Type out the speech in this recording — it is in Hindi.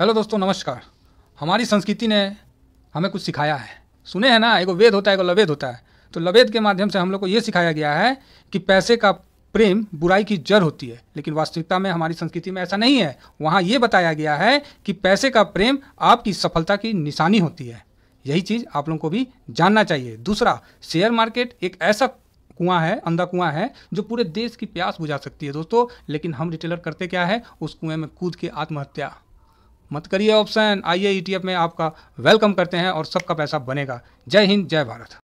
हेलो दोस्तों नमस्कार हमारी संस्कृति ने हमें कुछ सिखाया है सुने हैं ना एगो वेद होता है एगो लवेद होता है तो लवेद के माध्यम से हम लोग को ये सिखाया गया है कि पैसे का प्रेम बुराई की जड़ होती है लेकिन वास्तविकता में हमारी संस्कृति में ऐसा नहीं है वहाँ ये बताया गया है कि पैसे का प्रेम आपकी सफलता की निशानी होती है यही चीज़ आप लोगों को भी जानना चाहिए दूसरा शेयर मार्केट एक ऐसा कुआं है अंधा कुआं है जो पूरे देश की प्यास बुझा सकती है दोस्तों लेकिन हम रिटेलर करते क्या है उस कुएं में कूद के आत्महत्या मत करिए ऑप्शन आइए ईटीएफ में आपका वेलकम करते हैं और सबका पैसा बनेगा जय हिंद जय भारत